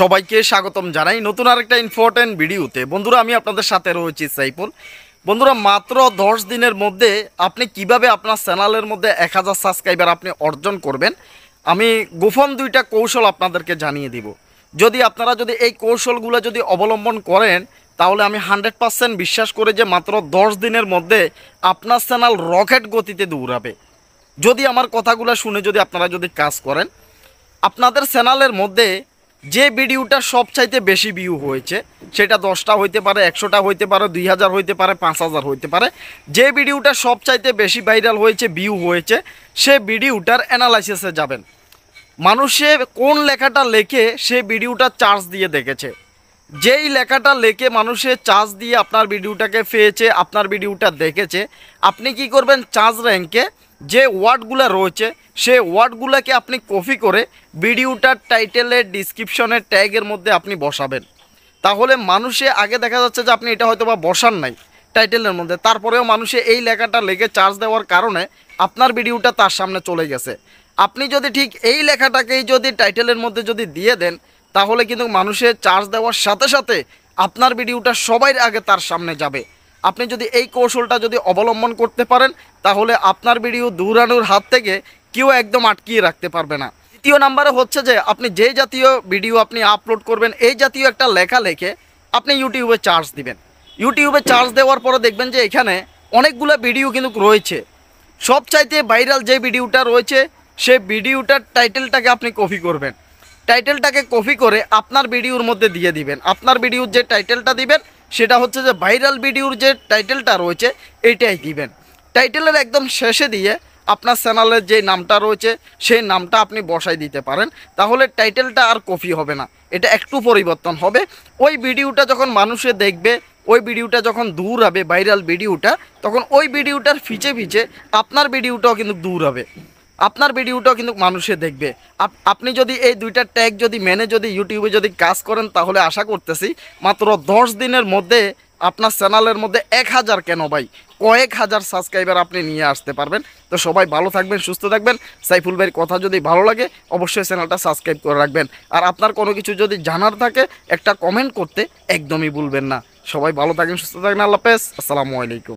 সবাইকে স্বাগতম জানাই নতুন আরেকটা ইম্পর্ট্যান্ট ভিডিওতে বন্ধুরা আমি আপনাদের সাথে রয়েছি সাইফুল বন্ধুরা মাত্র দশ দিনের মধ্যে আপনি কিভাবে আপনার চ্যানেলের মধ্যে এক হাজার সাবস্ক্রাইবার আপনি অর্জন করবেন আমি গোপন দুইটা কৌশল আপনাদেরকে জানিয়ে দিব যদি আপনারা যদি এই কৌশলগুলো যদি অবলম্বন করেন তাহলে আমি হান্ড্রেড পারসেন্ট বিশ্বাস করে যে মাত্র দশ দিনের মধ্যে আপনার চ্যানেল রকেট গতিতে দৌড়াবে যদি আমার কথাগুলো শুনে যদি আপনারা যদি কাজ করেন আপনাদের চ্যানেলের মধ্যে যে ভিডিওটা সবচাইতে বেশি ভিউ হয়েছে সেটা দশটা হইতে পারে একশোটা হইতে পারে দুই হাজার হইতে পারে পাঁচ হাজার হইতে পারে যে ভিডিওটা সবচাইতে বেশি ভাইরাল হয়েছে ভিউ হয়েছে সে ভিডিওটার অ্যানালাইসিসে যাবেন মানুষে কোন লেখাটা লেখে সে ভিডিওটা চার্জ দিয়ে দেখেছে যেই লেখাটা লেখে মানুষে চার্জ দিয়ে আপনার ভিডিওটাকে পেয়েছে আপনার ভিডিওটা দেখেছে আপনি কি করবেন চার্জ র্যাঙ্কে যে ওয়ার্ডগুলো রয়েছে সে ওয়ার্ডগুলোকে আপনি কপি করে ভিডিওটার টাইটেলের ডিসক্রিপশনের ট্যাগের মধ্যে আপনি বসাবেন তাহলে মানুষে আগে দেখা যাচ্ছে যে আপনি এটা হয়তো বা বসান নাই টাইটেলের মধ্যে তারপরেও মানুষে এই লেখাটা লেগে চার্জ দেওয়ার কারণে আপনার ভিডিওটা তার সামনে চলে গেছে আপনি যদি ঠিক এই লেখাটাকেই যদি টাইটেলের মধ্যে যদি দিয়ে দেন তাহলে কিন্তু মানুষের চার্জ দেওয়ার সাথে সাথে আপনার ভিডিওটা সবাই আগে তার সামনে যাবে আপনি যদি এই কৌশলটা যদি অবলম্বন করতে পারেন তাহলে আপনার ভিডিও দৌড়ানোর হাত থেকে কেউ একদম আটকিয়ে রাখতে পারবে না তৃতীয় নাম্বারে হচ্ছে যে আপনি যে জাতীয় ভিডিও আপনি আপলোড করবেন এই জাতীয় একটা লেখা লেখে আপনি ইউটিউবে চার্জ দিবেন ইউটিউবে চার্জ দেওয়ার পরে দেখবেন যে এখানে অনেকগুলো ভিডিও কিন্তু রয়েছে সবচাইতে ভাইরাল যে ভিডিওটা রয়েছে সেই ভিডিওটার টাইটেলটাকে আপনি কপি করবেন টাইটেলটাকে কপি করে আপনার ভিডিওর মধ্যে দিয়ে দিবেন আপনার ভিডিওর যে টাইটেলটা দিবেন সেটা হচ্ছে যে ভাইরাল ভিডিওর যে টাইটেলটা রয়েছে এইটাই দিবেন টাইটেলের একদম শেষে দিয়ে আপনার চ্যানেলের যে নামটা রয়েছে সেই নামটা আপনি বসাই দিতে পারেন তাহলে টাইটেলটা আর কপি হবে না এটা একটু পরিবর্তন হবে ওই ভিডিওটা যখন মানুষে দেখবে ওই ভিডিওটা যখন দূর হবে ভাইরাল ভিডিওটা তখন ওই ভিডিওটার ফিচে ফিচে আপনার ভিডিওটাও কিন্তু দূর হবে আপনার ভিডিওটাও কিন্তু মানুষে দেখবে আপনি যদি এই দুইটা ট্যাগ যদি মেনে যদি ইউটিউবে যদি কাজ করেন তাহলে আশা করতেছি মাত্র দশ দিনের মধ্যে আপনার চ্যানেলের মধ্যে এক হাজার কেন ভাই কয়েক হাজার সাবস্ক্রাইবার আপনি নিয়ে আসতে পারবেন তো সবাই ভালো থাকবেন সুস্থ থাকবেন সাইফুল ভাইয়ের কথা যদি ভালো লাগে অবশ্যই চ্যানেলটা সাবস্ক্রাইব করে রাখবেন আর আপনার কোনো কিছু যদি জানার থাকে একটা কমেন্ট করতে একদমই ভুলবেন না সবাই ভালো থাকবেন সুস্থ থাকবেন আল্লাহ পেস আসসালামু আলাইকুম